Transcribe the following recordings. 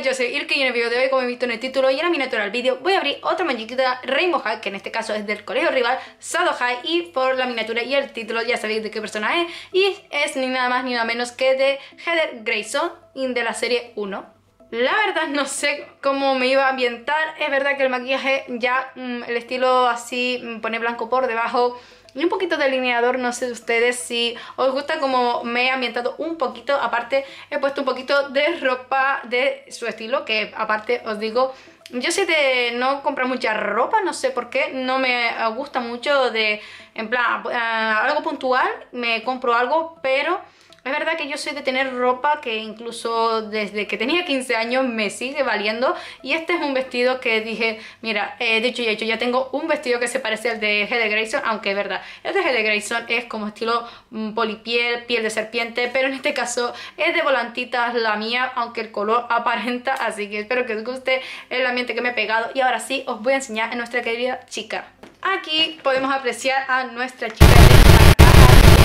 yo soy Irke y en el video de hoy, como he visto en el título y en la miniatura del vídeo, voy a abrir otra muñequita Rainbow High, que en este caso es del colegio rival Sado High y por la miniatura y el título ya sabéis de qué persona es y es ni nada más ni nada menos que de Heather Grayson de la serie 1. La verdad no sé cómo me iba a ambientar, es verdad que el maquillaje ya, mm, el estilo así, mm, pone blanco por debajo y un poquito de delineador, no sé ustedes si os gusta como me he ambientado un poquito, aparte he puesto un poquito de ropa de su estilo, que aparte os digo... Yo sé de no comprar mucha ropa, no sé por qué, no me gusta mucho de, en plan, eh, algo puntual, me compro algo, pero es verdad que yo soy de tener ropa que incluso desde que tenía 15 años me sigue valiendo y este es un vestido que dije, mira, de eh, dicho y hecho, ya tengo un vestido que se parece al de de Grayson, aunque es verdad, el de Hede Grayson es como estilo mm, polipiel, piel de serpiente, pero en este caso es de volantitas la mía, aunque el color aparenta, así que espero que os guste el ambiente que me he pegado y ahora sí os voy a enseñar a nuestra querida chica. Aquí podemos apreciar a nuestra chica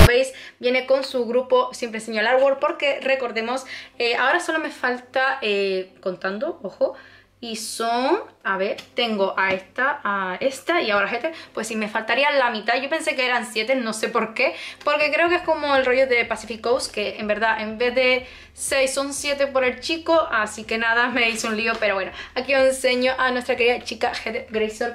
veis, viene con su grupo Siempre Señalar World porque recordemos, eh, ahora solo me falta, eh, contando, ojo, y son a ver, tengo a esta, a esta y ahora gente pues si me faltaría la mitad, yo pensé que eran 7, no sé por qué, porque creo que es como el rollo de Pacific Coast, que en verdad en vez de 6 son 7 por el chico, así que nada, me hice un lío, pero bueno, aquí os enseño a nuestra querida chica Heather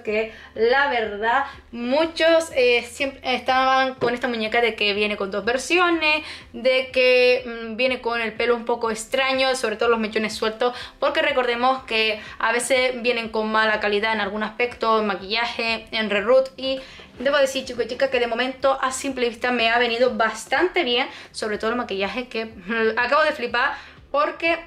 que la verdad, muchos eh, siempre estaban con esta muñeca de que viene con dos versiones, de que mm, viene con el pelo un poco extraño, sobre todo los mechones sueltos, porque recordemos que a veces vienen con mala calidad en algún aspecto, en maquillaje, en reroute y debo decir chicos y chicas que de momento a simple vista me ha venido bastante bien, sobre todo el maquillaje que acabo de flipar porque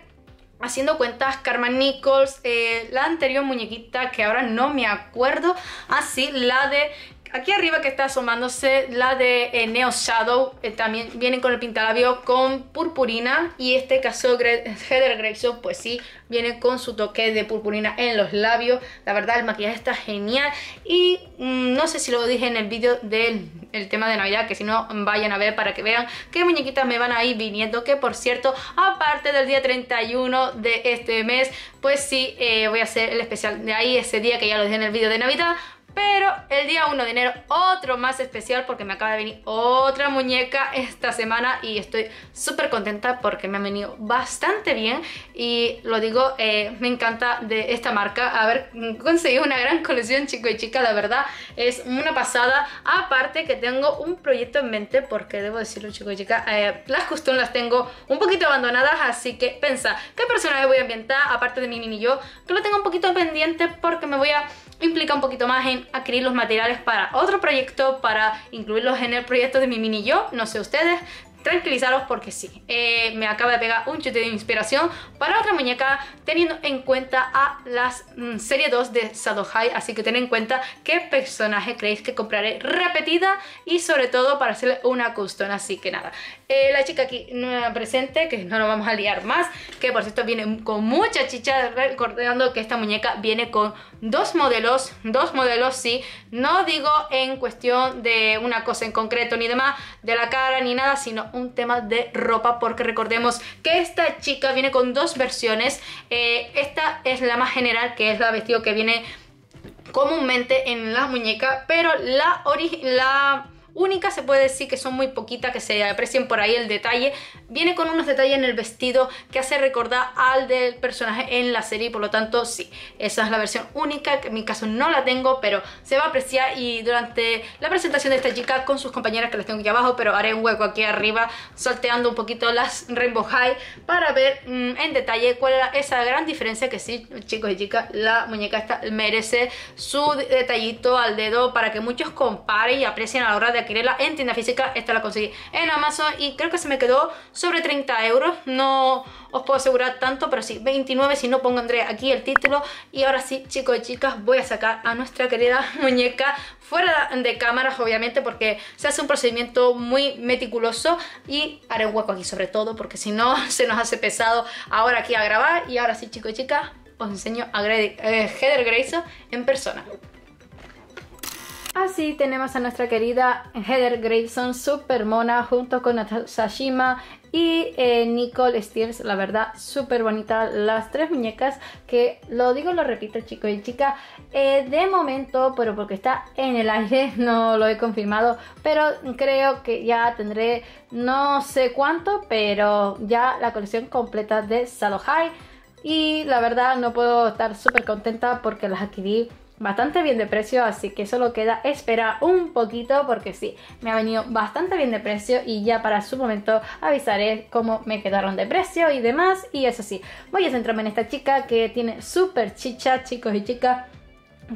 haciendo cuentas, Carmen Nichols, eh, la anterior muñequita que ahora no me acuerdo, así ah, la de Aquí arriba que está asomándose la de eh, Neo Shadow, eh, también vienen con el pintalabio con purpurina y este caso Heather Gregson pues sí, viene con su toque de purpurina en los labios. La verdad el maquillaje está genial y mm, no sé si lo dije en el vídeo del tema de Navidad, que si no vayan a ver para que vean qué muñequitas me van a ir viniendo, que por cierto, aparte del día 31 de este mes, pues sí, eh, voy a hacer el especial de ahí ese día que ya lo dije en el vídeo de Navidad, pero el día 1 de enero, otro más especial porque me acaba de venir otra muñeca esta semana y estoy súper contenta porque me ha venido bastante bien. Y lo digo, eh, me encanta de esta marca haber conseguido una gran colección, chico y chica. La verdad es una pasada. Aparte que tengo un proyecto en mente porque debo decirlo, chico y chica. Eh, las custom las tengo un poquito abandonadas. Así que pensa, ¿qué personaje voy a ambientar aparte de mi mini yo? Que lo tengo un poquito pendiente porque me voy a implica un poquito más en adquirir los materiales para otro proyecto, para incluirlos en el proyecto de mi mini yo, no sé ustedes, tranquilizaros porque sí, eh, me acaba de pegar un chute de inspiración para otra muñeca teniendo en cuenta a las mm, serie 2 de Sadohai, así que ten en cuenta qué personaje creéis que compraré repetida y sobre todo para hacerle una custom, así que nada, eh, la chica aquí nueva presente, que no lo vamos a liar más, que por cierto viene con mucha chicha, recordando que esta muñeca viene con dos modelos, dos modelos, sí, no digo en cuestión de una cosa en concreto ni demás, de la cara ni nada, sino un tema de ropa, porque recordemos que esta chica viene con dos versiones, eh, esta es la más general, que es la vestido que viene comúnmente en la muñeca, pero la, original la única, se puede decir que son muy poquitas, que se aprecien por ahí el detalle. Viene con unos detalles en el vestido que hace recordar al del personaje en la serie, por lo tanto sí, esa es la versión única, que en mi caso no la tengo, pero se va a apreciar y durante la presentación de esta chica con sus compañeras que las tengo aquí abajo, pero haré un hueco aquí arriba, salteando un poquito las Rainbow High para ver mm, en detalle cuál era esa gran diferencia que sí, chicos y chicas, la muñeca esta merece su detallito al dedo para que muchos comparen y aprecien a la hora de adquirirla en tienda física. Esta la conseguí en Amazon y creo que se me quedó sobre 30 euros. No os puedo asegurar tanto, pero sí, 29 si no pongo andré aquí el título. Y ahora sí, chicos y chicas, voy a sacar a nuestra querida muñeca fuera de cámaras obviamente porque se hace un procedimiento muy meticuloso y haré un hueco aquí sobre todo porque si no se nos hace pesado ahora aquí a grabar y ahora sí chicos y chicas os enseño a eh, Heather Grayson en persona. Así tenemos a nuestra querida Heather Grayson, super mona, junto con Sashima y eh, Nicole Steers, la verdad, súper bonita. Las tres muñecas que, lo digo, lo repito, chico y chica, eh, de momento, pero porque está en el aire, no lo he confirmado, pero creo que ya tendré no sé cuánto, pero ya la colección completa de Salohai. Y la verdad, no puedo estar súper contenta porque las adquirí bastante bien de precio, así que solo queda esperar un poquito porque sí, me ha venido bastante bien de precio y ya para su momento avisaré cómo me quedaron de precio y demás y eso sí, voy a centrarme en esta chica que tiene súper chicha chicos y chicas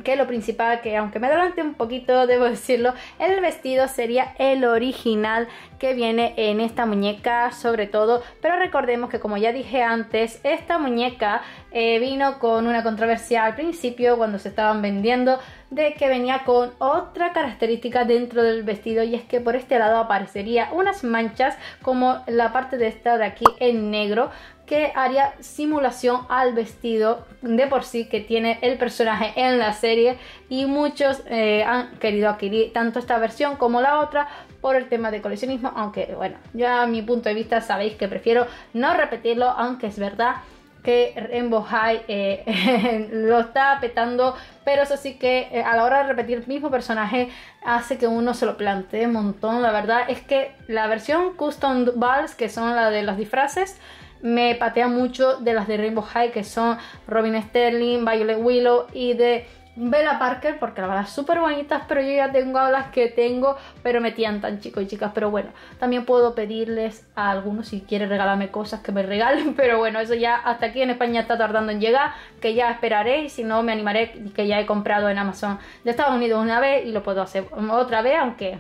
que lo principal, que aunque me adelante un poquito, debo decirlo, el vestido sería el original que viene en esta muñeca sobre todo, pero recordemos que como ya dije antes, esta muñeca eh, vino con una controversia al principio cuando se estaban vendiendo de que venía con otra característica dentro del vestido y es que por este lado aparecería unas manchas como la parte de esta de aquí en negro que haría simulación al vestido de por sí que tiene el personaje en la serie y muchos eh, han querido adquirir tanto esta versión como la otra por el tema de coleccionismo, aunque bueno, ya a mi punto de vista sabéis que prefiero no repetirlo, aunque es verdad que Rainbow High eh, lo está petando, pero eso sí que eh, a la hora de repetir el mismo personaje hace que uno se lo plantee un montón. La verdad es que la versión Custom Balls, que son la de los disfraces, me patea mucho de las de Rainbow High, que son Robin Sterling, Violet Willow y de Bella Parker, porque las verdad súper bonitas, pero yo ya tengo las que tengo, pero me tientan chicos y chicas, pero bueno, también puedo pedirles a algunos si quieren regalarme cosas que me regalen, pero bueno, eso ya hasta aquí en España está tardando en llegar, que ya esperaré, y si no me animaré, que ya he comprado en Amazon de Estados Unidos una vez y lo puedo hacer otra vez, aunque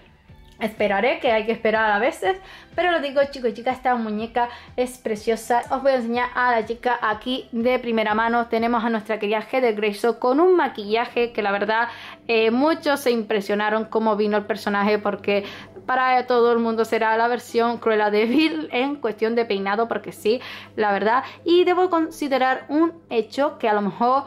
Esperaré, que hay que esperar a veces, pero lo digo chicos y chicas, esta muñeca es preciosa. Os voy a enseñar a la chica aquí de primera mano. Tenemos a nuestra querida de Grayson con un maquillaje que la verdad eh, muchos se impresionaron cómo vino el personaje porque para todo el mundo será la versión Cruella de Vil en cuestión de peinado porque sí, la verdad. Y debo considerar un hecho que a lo mejor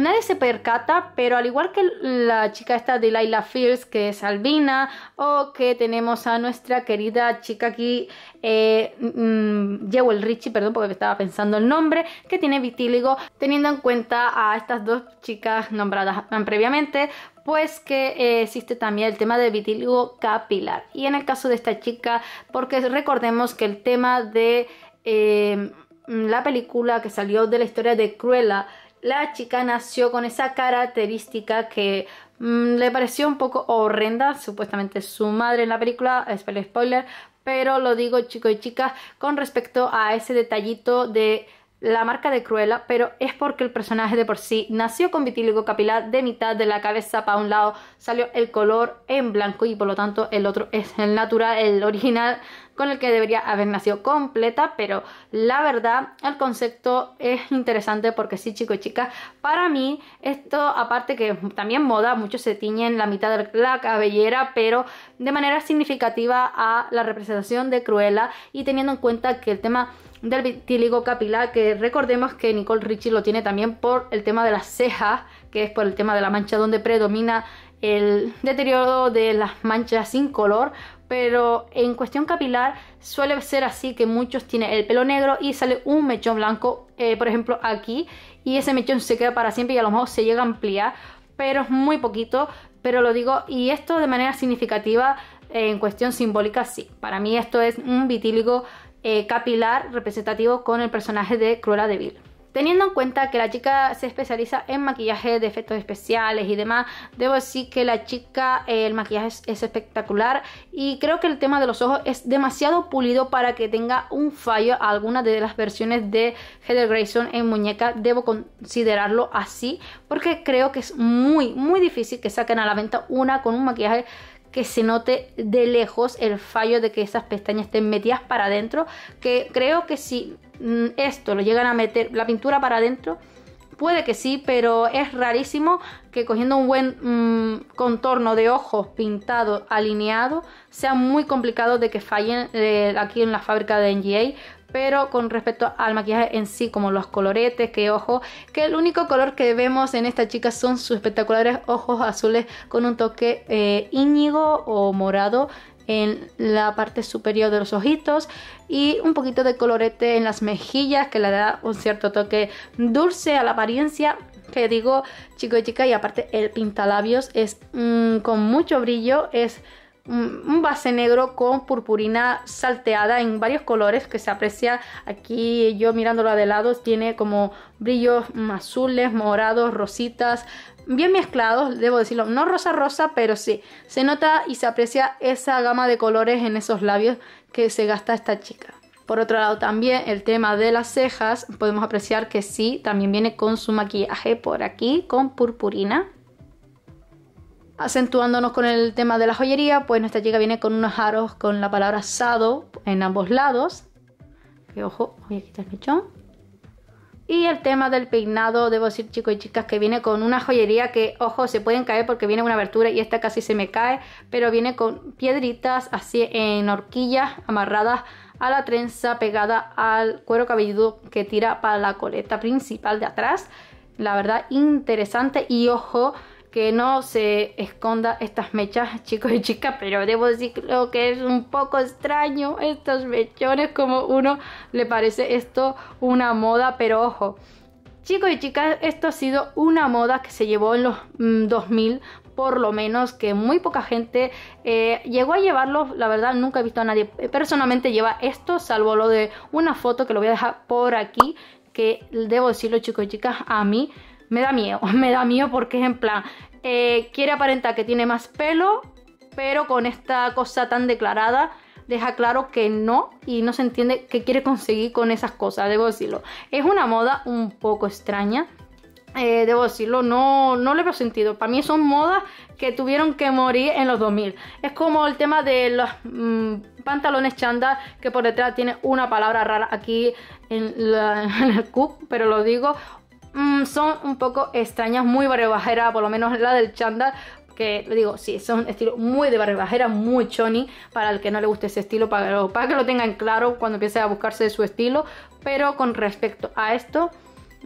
nadie se percata, pero al igual que la chica esta de Laila Fields que es albina, o que tenemos a nuestra querida chica aquí, eh, mm, Jewel Richie, perdón porque estaba pensando el nombre, que tiene vitíligo, teniendo en cuenta a estas dos chicas nombradas previamente, pues que eh, existe también el tema del vitíligo capilar. Y en el caso de esta chica, porque recordemos que el tema de eh, la película que salió de la historia de Cruella, la chica nació con esa característica que mm, le pareció un poco horrenda, supuestamente su madre en la película, spoiler, spoiler, pero lo digo chicos y chicas con respecto a ese detallito de la marca de Cruella, pero es porque el personaje de por sí nació con vitíligo capilar de mitad de la cabeza para un lado, salió el color en blanco y por lo tanto el otro es el natural, el original con el que debería haber nacido completa, pero la verdad el concepto es interesante porque sí, chicos y chicas, para mí esto aparte que también moda, muchos se tiñen la mitad de la cabellera, pero de manera significativa a la representación de Cruella y teniendo en cuenta que el tema del vitíligo capilar, que recordemos que Nicole Richie lo tiene también por el tema de las cejas, que es por el tema de la mancha donde predomina el deterioro de las manchas sin color, pero en cuestión capilar suele ser así que muchos tienen el pelo negro y sale un mechón blanco, eh, por ejemplo aquí, y ese mechón se queda para siempre y a lo mejor se llega a ampliar, pero es muy poquito, pero lo digo, y esto de manera significativa en cuestión simbólica sí, para mí esto es un vitíligo eh, capilar representativo con el personaje de Cruella de Vil. Teniendo en cuenta que la chica se especializa en maquillaje de efectos especiales y demás, debo decir que la chica, eh, el maquillaje es, espectacular y creo que el tema de los ojos es demasiado pulido para que tenga un fallo alguna de las versiones de Heather Grayson en muñeca. Debo considerarlo así porque creo que es muy, muy difícil que saquen a la venta una con un maquillaje que se note de lejos el fallo de que esas pestañas estén metidas para adentro, que creo que si mm, esto lo llegan a meter, la pintura para adentro, puede que sí, pero es rarísimo que cogiendo un buen mm, contorno de ojos pintado, alineado, sea muy complicado de que fallen eh, aquí en la fábrica de NGA pero con respecto al maquillaje en sí, como los coloretes, que ojo, que el único color que vemos en esta chica son sus espectaculares ojos azules con un toque eh, íñigo o morado en la parte superior de los ojitos y un poquito de colorete en las mejillas que le da un cierto toque dulce a la apariencia que digo chico y chica y aparte el pintalabios es mm, con mucho brillo es un base negro con purpurina salteada en varios colores que se aprecia aquí yo mirándolo de lado tiene como brillos mm, azules, morados, rositas bien mezclados, debo decirlo, no rosa rosa pero sí, se nota y se aprecia esa gama de colores en esos labios que se gasta esta chica por otro lado también el tema de las cejas podemos apreciar que sí, también viene con su maquillaje por aquí con purpurina Acentuándonos con el tema de la joyería, pues nuestra chica viene con unos aros con la palabra sado en ambos lados. Que ojo, voy a quitar Y el tema del peinado, debo decir chicos y chicas, que viene con una joyería que, ojo, se pueden caer porque viene una abertura y esta casi se me cae, pero viene con piedritas así en horquillas amarradas a la trenza pegada al cuero cabelludo que tira para la coleta principal de atrás. La verdad, interesante y ojo, que no se esconda estas mechas, chicos y chicas, pero debo decir que es un poco extraño estos mechones, como uno le parece esto una moda, pero ojo. Chicos y chicas, esto ha sido una moda que se llevó en los 2000 mm, por lo menos que muy poca gente eh, llegó a llevarlo. La verdad, nunca he visto a nadie eh, personalmente lleva esto, salvo lo de una foto que lo voy a dejar por aquí. Que debo decirlo, chicos y chicas, a mí me da miedo, me da miedo porque es en plan, eh, quiere aparentar que tiene más pelo, pero con esta cosa tan declarada deja claro que no y no se entiende qué quiere conseguir con esas cosas, debo decirlo. Es una moda un poco extraña, eh, debo decirlo, no, no le veo sentido. Para mí son modas que tuvieron que morir en los 2000. Es como el tema de los mm, pantalones chanda que por detrás tiene una palabra rara aquí en, el CUP, pero lo digo, Mm, son un poco extrañas, muy barrebajera por lo menos la del chándal, que le digo, sí, son estilo muy de barrebajera muy choni, para el que no le guste ese estilo, para, que lo tengan claro cuando empiece a buscarse su estilo, pero con respecto a esto...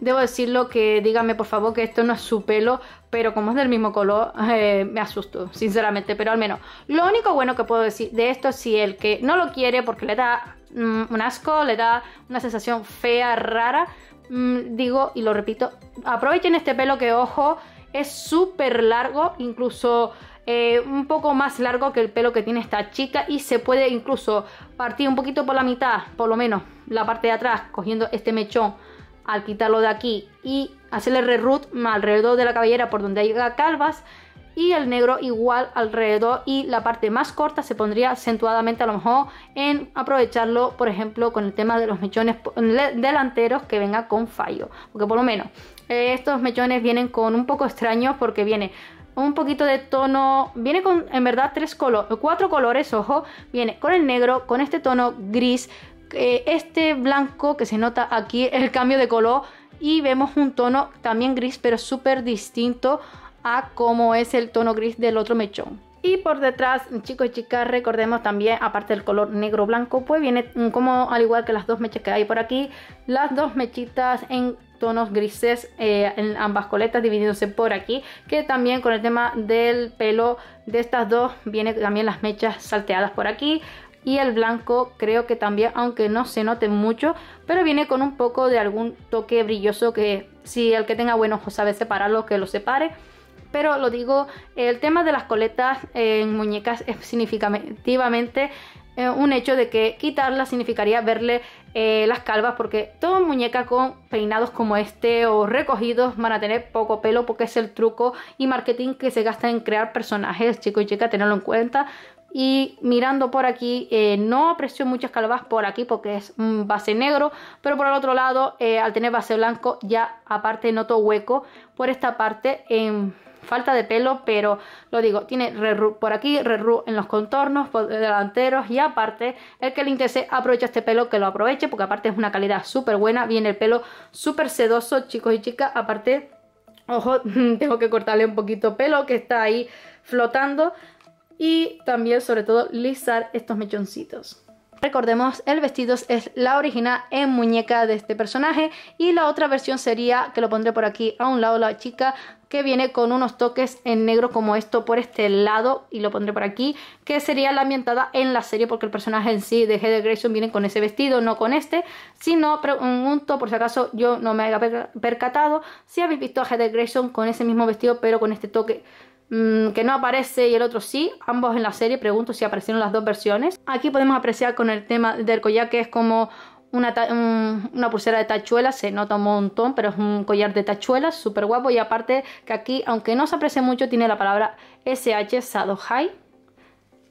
Debo decirlo que díganme por favor que esto no es su pelo, pero como es del mismo color, eh, me asusto, sinceramente, pero al menos. Lo único bueno que puedo decir de esto, si el que no lo quiere porque le da mm, un asco, le da una sensación fea, rara, Mm, digo y lo repito, aprovechen este pelo que ojo, es súper largo, incluso eh, un poco más largo que el pelo que tiene esta chica y se puede incluso partir un poquito por la mitad, por lo menos la parte de atrás, cogiendo este mechón al quitarlo de aquí y hacerle reroot alrededor de la cabellera por donde haya calvas y el negro igual alrededor y la parte más corta se pondría acentuadamente a lo mejor en aprovecharlo por ejemplo con el tema de los mechones delanteros que venga con fallo porque por lo menos eh, estos mechones vienen con un poco extraños porque viene un poquito de tono. Viene con, en verdad, tres colores, cuatro colores, ojo. Viene con el negro, con este tono gris, eh, este blanco que se nota aquí el cambio de color. Y vemos un tono también gris, pero súper distinto a cómo es el tono gris del otro mechón. Y por detrás, chicos y chicas, recordemos también, aparte del color negro-blanco, pues viene como al igual que las dos mechas que hay por aquí, las dos mechitas en tonos grises eh, en ambas coletas dividiéndose por aquí que también con el tema del pelo de estas dos viene también las mechas salteadas por aquí y el blanco creo que también aunque no se note mucho pero viene con un poco de algún toque brilloso que si el que tenga buenos pues ojo sabe separarlo que lo separe pero lo digo, el tema de las coletas en muñecas es significativamente eh, un hecho de que quitarlas significaría verle eh, las calvas porque todo muñeca con peinados como este o recogidos van a tener poco pelo porque es el truco y marketing que se gasta en crear personajes, chicos y chicas, tenerlo en cuenta. Y mirando por aquí, eh, no aprecio muchas calvas por aquí porque es base negro, pero por el otro lado, al tener base blanco, ya aparte noto hueco por esta parte en falta de pelo, pero lo digo, tiene rerru por aquí, rerru en los contornos por delanteros y aparte el que le interese aprovecha este pelo, que lo aproveche porque aparte es una calidad súper buena, viene el pelo súper sedoso chicos y chicas, aparte, ojo, tengo que cortarle un poquito pelo que está ahí flotando y también sobre todo lisar estos mechoncitos. Recordemos, el vestido es la original en muñeca de este personaje y la otra versión sería, que lo pondré por aquí a un lado, la chica que viene con unos toques en negro como esto por este lado y lo pondré por aquí, que sería la ambientada en la serie porque el personaje en sí de Heather Grayson viene con ese vestido, no con este, Si no, pregunto por si acaso yo no me haya percatado si habéis visto a Heather Grayson con ese mismo vestido pero con este toque Mm, que no aparece y el otro sí. Ambos en la serie, pregunto si aparecieron las dos versiones. Aquí podemos apreciar con el tema del collar que es como una, una, pulsera de tachuelas, se nota un montón, pero es un collar de tachuelas, súper guapo. Y aparte que aquí, aunque no se aprecie mucho, tiene la palabra SH High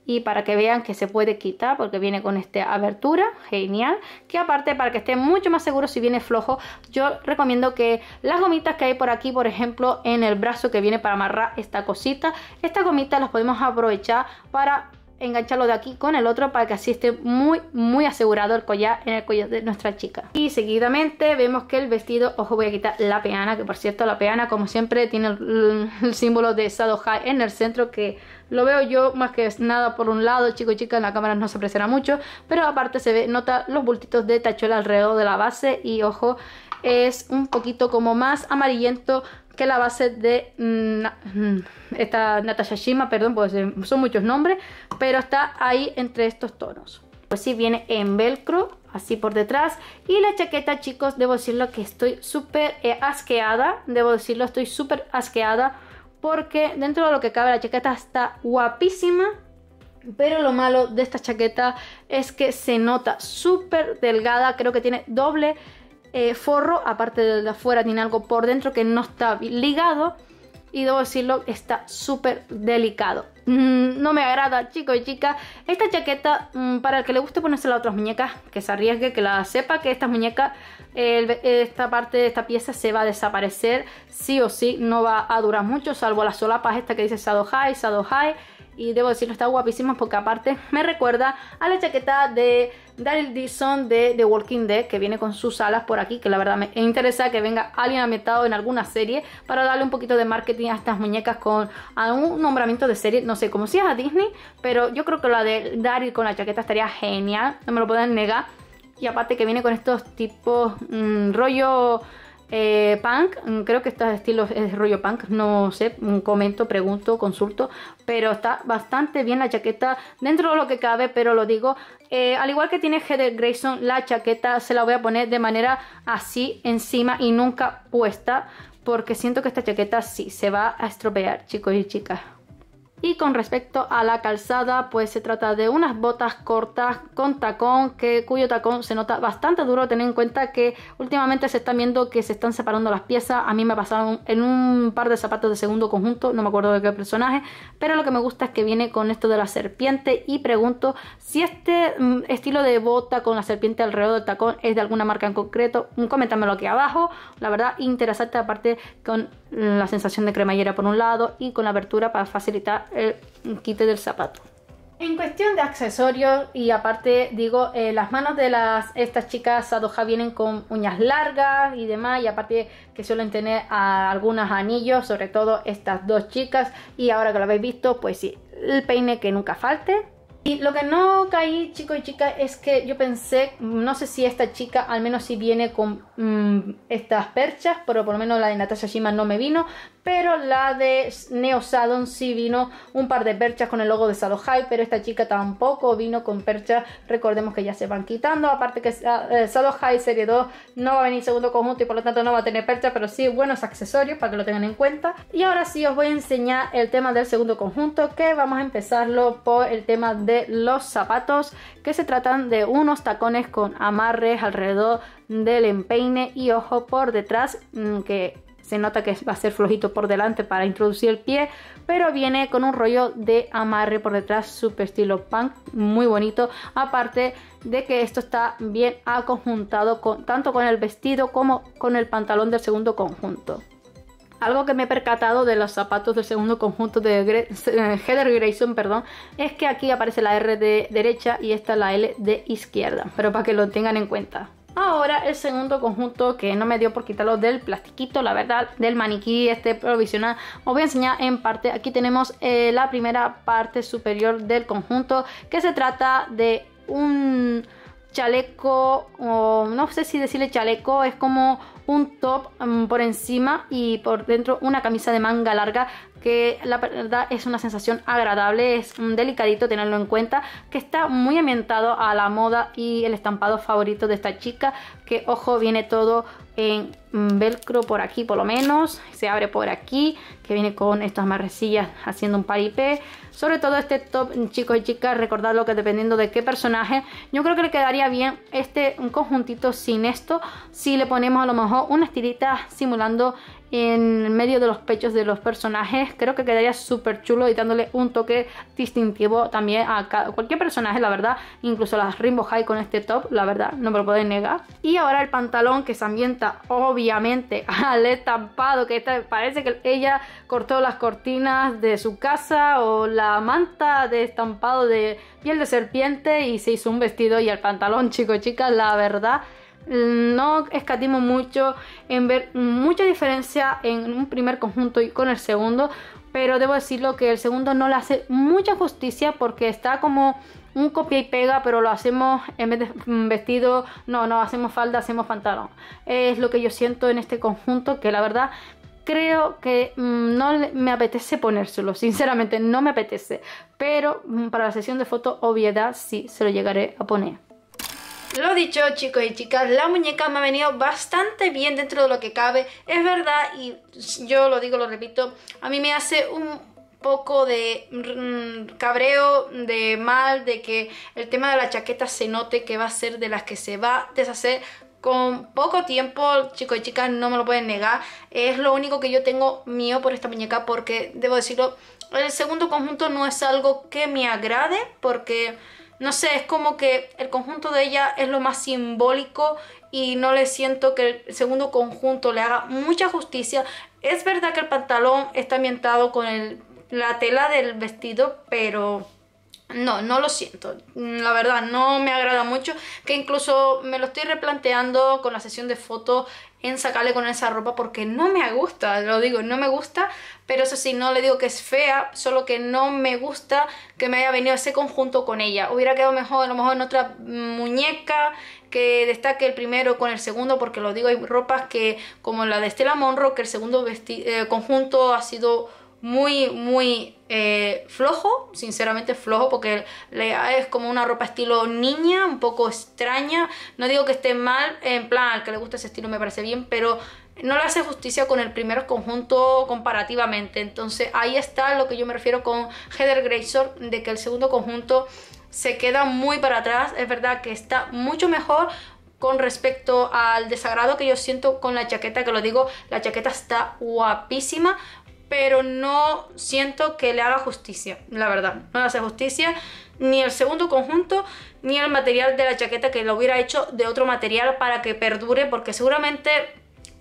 y para que vean que se puede quitar porque viene con esta abertura, genial. Que aparte para que esté mucho más seguro si viene flojo, yo recomiendo que las gomitas que hay por aquí, por ejemplo, en el brazo que viene para amarrar esta cosita, estas gomitas las podemos aprovechar para engancharlo de aquí con el otro para que así esté muy muy asegurado el collar en el cuello de nuestra chica y seguidamente vemos que el vestido ojo voy a quitar la peana que por cierto la peana como siempre tiene el, símbolo de Sado en el centro que lo veo yo más que nada por un lado, Chicos y chicas, en la cámara no se apreciará mucho, pero aparte se ve, nota los bultitos de tachuela alrededor de la base y ojo, es un poquito como más amarillento que la base de mm, mm, esta Natasha Shima, perdón, pues eh, son muchos nombres, pero está ahí entre estos tonos. Pues sí, viene en velcro, así por detrás. Y la chaqueta, chicos, debo decirlo que estoy súper eh, asqueada. Debo decirlo, estoy súper asqueada porque dentro de lo que cabe la chaqueta está guapísima. Pero lo malo de esta chaqueta es que se nota súper delgada, creo que tiene doble eh, forro, aparte de afuera tiene algo por dentro que no está ligado y debo decirlo, está súper delicado. Mm, no me agrada, chicos y chicas Esta chaqueta, mm, para el que le guste ponerse a otras muñecas, que se arriesgue, que la sepa que esta muñeca, esta parte de esta pieza se va a desaparecer sí o sí, no va a durar mucho, salvo la solapas esta que dice Shadow High, Shadow High y debo decirlo, está guapísimo porque aparte me recuerda a la chaqueta de Daryl Dixon de The Walking Dead que viene con sus alas por aquí, que la verdad me interesa que venga alguien metado en alguna serie para darle un poquito de marketing a estas muñecas con algún nombramiento de serie, no sé, como si es a Disney, pero yo creo que la de Daryl con la chaqueta estaría genial, no me lo pueden negar. Y aparte que viene con estos tipos mm, rollo eh, punk, mm, creo que está estilo es rollo punk, no sé, mm, comento, pregunto, consulto, pero está bastante bien la chaqueta dentro de lo que cabe, pero lo digo, eh, al igual que tiene Heather Grayson, la chaqueta se la voy a poner de manera así encima y nunca puesta, porque siento que esta chaqueta sí se va a estropear, chicos y chicas. Y con respecto a la calzada, pues se trata de unas botas cortas con tacón, que, cuyo tacón se nota bastante duro, teniendo en cuenta que últimamente se están viendo que se están separando las piezas. A mí me pasaron en un par de zapatos de segundo conjunto, no me acuerdo de qué personaje, pero lo que me gusta es que viene con esto de la serpiente y pregunto si este mm, estilo de bota con la serpiente alrededor del tacón es de alguna marca en concreto. Coméntamelo aquí abajo, la verdad interesante aparte con la sensación de cremallera por un lado y con la abertura para facilitar el eh, quite del zapato. En cuestión de accesorios y aparte digo, eh, las manos de las, estas chicas Sadoja vienen con uñas largas y demás y aparte que suelen tener algunos anillos, sobre todo estas dos chicas y ahora que lo habéis visto, pues sí, el peine que nunca falte. Y lo que no caí, chicos y chicas, es que yo pensé, no sé si esta chica, al menos si viene con mm, estas perchas, pero por lo menos la de Natasha Shima no me vino, pero la de Neo Sadon sí vino un par de perchas con el logo de Salon High, pero esta chica tampoco vino con perchas, recordemos que ya se van quitando, aparte que ah, eh, Sado High Serie 2 no va a venir segundo conjunto y por lo tanto no va a tener perchas, pero sí buenos accesorios para que lo tengan en cuenta. Y ahora sí os voy a enseñar el tema del segundo conjunto, que vamos a empezarlo por el tema de los zapatos, que se tratan de unos tacones con amarres alrededor del empeine y ojo por detrás, mm, que se nota que va a ser flojito por delante para introducir el pie, pero viene con un rollo de amarre por detrás, super estilo punk, muy bonito. Aparte de que esto está bien aconjuntado con, tanto con el vestido como con el pantalón del segundo conjunto. Algo que me he percatado de los zapatos del segundo conjunto de eh, Heather Grayson, perdón, es que aquí aparece la R de derecha y esta la L de izquierda, pero para que lo tengan en cuenta. Ahora el segundo conjunto que no me dio por quitarlo del plastiquito, la verdad, del maniquí este provisional. Os voy a enseñar en parte. Aquí tenemos eh, la primera parte superior del conjunto que se trata de un chaleco, o no sé si decirle chaleco, es como un top mm, por encima y por dentro una camisa de manga larga la verdad es una sensación agradable, es un delicadito tenerlo en cuenta, que está muy ambientado a la moda y el estampado favorito de esta chica, que ojo, viene todo en velcro por aquí por lo menos, se abre por aquí, que viene con estas marrecillas haciendo un paripé. Sobre todo este top, chicos y chicas, recordadlo lo que dependiendo de qué personaje, yo creo que le quedaría bien este un conjuntito sin esto, si le ponemos a lo mejor unas tiritas simulando en medio de los pechos de los personajes. Creo que quedaría súper chulo y dándole un toque distintivo también a cualquier personaje, la verdad. Incluso las Rainbow High con este top, la verdad, no me lo podéis negar. Y ahora el pantalón que se ambienta obviamente al estampado, que este parece que ella cortó las cortinas de su casa o la manta de estampado de piel de serpiente y se hizo un vestido y el pantalón, chicos, chicas, la verdad Mm, no escatimo mucho en ver mucha diferencia en un primer conjunto y con el segundo, pero debo decirlo que el segundo no le hace mucha justicia porque está como un copia y pega, pero lo hacemos en vez de mm, vestido, no, no, hacemos falda, hacemos pantalón. Es lo que yo siento en este conjunto, que la verdad creo que mm, no me apetece ponérselo, sinceramente no me apetece, pero para la sesión de fotos, obviedad, sí, se lo llegaré a poner. Lo dicho chicos y chicas, la muñeca me ha venido bastante bien dentro de lo que cabe, es verdad y yo lo digo, lo repito, a mí me hace un poco de mm, cabreo, de mal, de que el tema de la chaqueta se note que va a ser de las que se va a deshacer con poco tiempo, chicos y chicas, no me lo pueden negar. Es lo único que yo tengo mío por esta muñeca porque, debo decirlo, el segundo conjunto no es algo que me agrade porque no sé, es como que el conjunto de ella es lo más simbólico y no le siento que el segundo conjunto le haga mucha justicia. Es verdad que el pantalón está ambientado con la tela del vestido, pero no, no lo siento. La verdad, no me agrada mucho. Que incluso me lo estoy replanteando con la sesión de fotos en sacarle con esa ropa porque no me gusta, lo digo, no me gusta, pero eso sí, no le digo que es fea, solo que no me gusta que me haya venido ese conjunto con ella. Hubiera quedado mejor, a lo mejor en otra muñeca que destaque el primero con el segundo, porque lo digo, hay ropas que, como la de Stella Monroe, que el segundo eh, conjunto ha sido muy, muy eh, flojo, sinceramente flojo, porque es como una ropa estilo niña, un poco extraña. No digo que esté mal, en plan, al que le guste ese estilo me parece bien, pero no le hace justicia con el primer conjunto comparativamente. Entonces ahí está lo que yo me refiero con Heather Grayson, de que el segundo conjunto se queda muy para atrás. Es verdad que está mucho mejor, con respecto al desagrado que yo siento con la chaqueta, que lo digo, la chaqueta está guapísima, pero no siento que le haga justicia, la verdad. No le hace justicia ni el segundo conjunto, ni el material de la chaqueta que lo hubiera hecho de otro material para que perdure, porque seguramente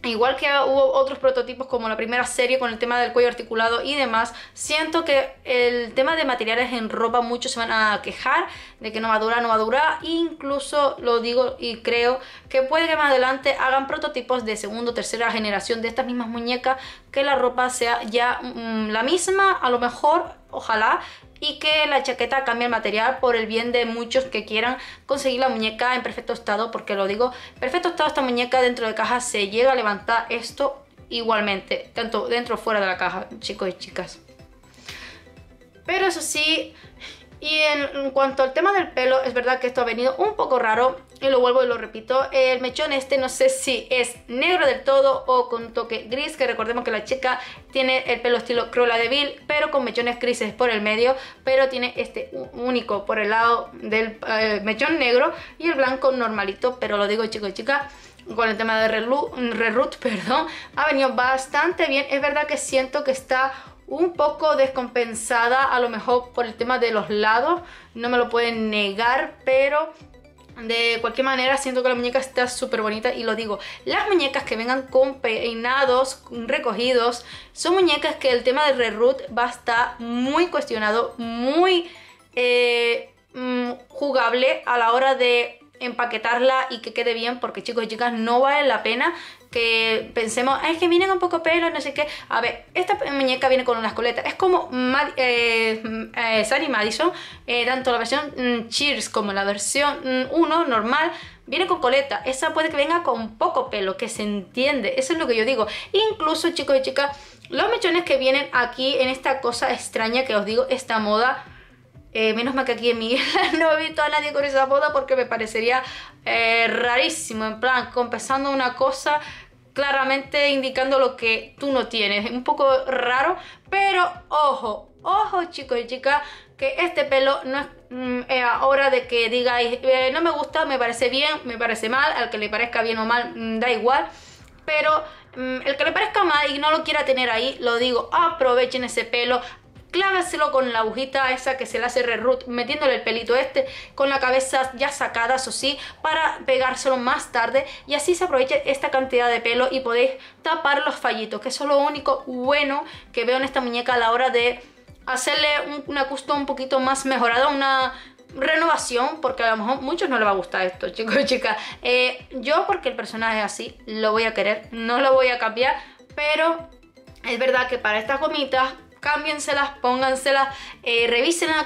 Igual que hubo otros prototipos como la primera serie con el tema del cuello articulado y demás, siento que el tema de materiales en ropa muchos se van a quejar de que no va a durar, no va a durar. Incluso lo digo y creo que puede que más adelante hagan prototipos de segunda o tercera generación de estas mismas muñecas, que la ropa sea ya mm, la misma, a lo mejor ojalá, y que la chaqueta cambie el material por el bien de muchos que quieran conseguir la muñeca en perfecto estado, porque lo digo, perfecto estado esta muñeca dentro de caja se llega a levantar esto igualmente, tanto dentro o fuera de la caja, chicos y chicas. Pero eso sí, y en, cuanto al tema del pelo, es verdad que esto ha venido un poco raro y lo vuelvo y lo repito. El mechón este no sé si es negro del todo o con toque gris, que recordemos que la chica tiene el pelo estilo Cruella de Bill, pero con mechones grises por el medio, pero tiene este único por el lado del eh, mechón negro y el blanco normalito, pero lo digo chicos y chicas con el tema de Rerut, perdón, ha venido bastante bien. Es verdad que siento que está un poco descompensada a lo mejor por el tema de los lados, no me lo pueden negar, pero de cualquier manera, siento que la muñeca está súper bonita y lo digo, las muñecas que vengan con peinados recogidos son muñecas que el tema de reroot va a estar muy cuestionado, muy eh, mm, jugable a la hora de empaquetarla y que quede bien porque chicos y chicas no vale la pena que pensemos, es que viene con poco pelo, no sé qué. A ver, esta muñeca viene con unas coletas. Es como Mad eh, eh Madison, eh, tanto la versión mm, Cheers como la versión 1 mm, normal. Viene con coleta, esa puede que venga con poco pelo, que se entiende, eso es lo que yo digo. Incluso, chicos y chicas, los mechones que vienen aquí en esta cosa extraña que os digo, esta moda eh, menos mal que aquí en mi no he visto a nadie con esa boda porque me parecería eh, rarísimo, en plan, compensando una cosa claramente indicando lo que tú no tienes. Un poco raro, pero ojo, ojo chicos y chicas, que este pelo no es mm, hora de que digáis, eh, no me gusta, me parece bien, me parece mal, al que le parezca bien o mal, mm, da igual, pero mm, el que le parezca mal y no lo quiera tener ahí, lo digo, aprovechen ese pelo, cláveselo con la agujita esa que se le hace reroot, metiéndole el pelito este con la cabeza ya sacada, eso sí, para pegárselo más tarde y así se aprovecha esta cantidad de pelo y podéis tapar los fallitos, que eso es lo único bueno que veo en esta muñeca a la hora de hacerle una custom un poquito más mejorada, una renovación, porque a lo mejor muchos no les va a gustar esto, chicos y chicas. Eh, yo, porque el personaje es así, lo voy a querer, no lo voy a cambiar, pero es verdad que para estas gomitas cámbienselas, pónganselas, eh,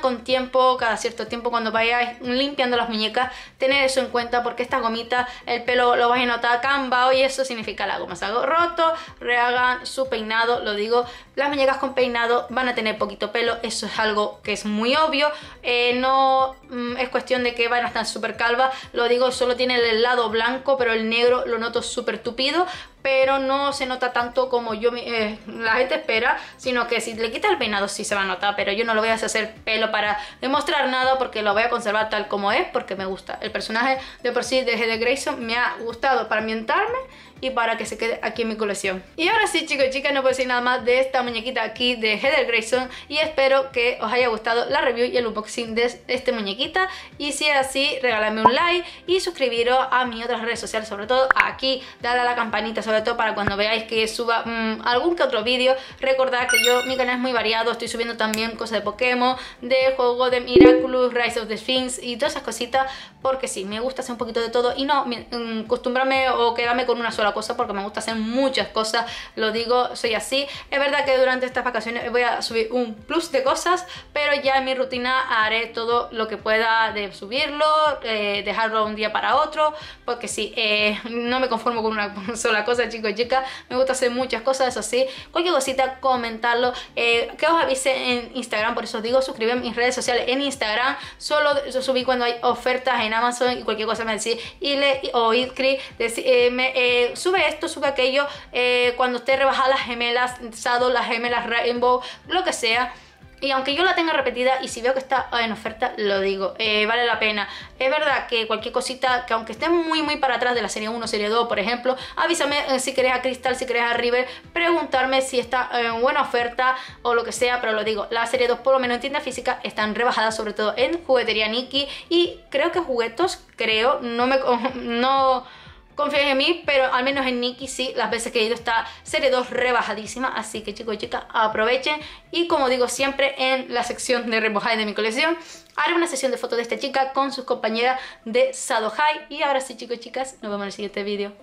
con tiempo, cada cierto tiempo cuando vayáis limpiando las muñecas, tener eso en cuenta porque estas gomitas, el pelo lo vais a notar cambado y eso significa la goma. Salgo roto, rehagan su peinado, lo digo, las muñecas con peinado van a tener poquito pelo, eso es algo que es muy obvio, eh, no mm, es cuestión de que van a estar súper calvas, lo digo, solo tiene el lado blanco, pero el negro lo noto súper tupido, pero no se nota tanto como yo eh, la gente espera, sino que si le quita el peinado sí se va a notar, pero yo no lo voy a hacer pelo para demostrar nada porque lo voy a conservar tal como es porque me gusta. El personaje de por sí de Heather Grayson me ha gustado para mientarme y para que se quede aquí en mi colección. Y ahora sí chicos y chicas, no puedo decir nada más de esta muñequita aquí de Heather Grayson y espero que os haya gustado la review y el unboxing de esta muñequita y si es así, regálame un like y suscribiros a mis otras redes sociales, sobre todo aquí, dadle a la campanita sobre todo para cuando veáis que suba mm, algún que otro vídeo, recordad que yo, mi canal es muy variado, estoy subiendo también cosas de Pokémon, de juego de Miraculous, Rise of the Sphinx y todas esas cositas porque sí, me gusta hacer un poquito de todo y no mm, acostumbrarme o quedarme con una sola cosa porque me gusta hacer muchas cosas, lo digo, soy así. Es verdad que durante estas vacaciones voy a subir un plus de cosas, pero ya en mi rutina haré todo lo que pueda de subirlo, eh, dejarlo un día para otro, porque sí, eh, no me conformo con una sola cosa, chicos y chicas, me gusta hacer muchas cosas, eso sí, cualquier cosita, comentarlo, eh, que os avise en Instagram, por eso os digo, suscribir mis redes sociales en Instagram, solo subí cuando hay ofertas en Amazon y cualquier cosa me decís, y le, o eh, eh, sube esto, sube aquello, eh, cuando esté rebajada las gemelas, sado, las gemelas rainbow, lo que sea y aunque yo la tenga repetida y si veo que está en oferta, lo digo, eh, vale la pena. Es verdad que cualquier cosita, que aunque esté muy muy para atrás de la serie 1, serie 2, por ejemplo, avísame eh, si querés a Crystal, si querés a River, preguntarme si está en buena oferta o lo que sea, pero lo digo, la serie 2 por lo menos en tienda física están rebajadas, sobre todo en juguetería Nikki y creo que juguetos, creo, no me... no confíen en mí, pero al menos en Nikki sí, las veces que he ido está serie 2 rebajadísima, así que chicos y chicas, aprovechen. Y como digo siempre, en la sección de reboja de mi colección, haré una sesión de fotos de esta chica con sus compañeras de High. Y ahora sí chicos y chicas, nos vemos en el siguiente vídeo.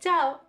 ¡Chao!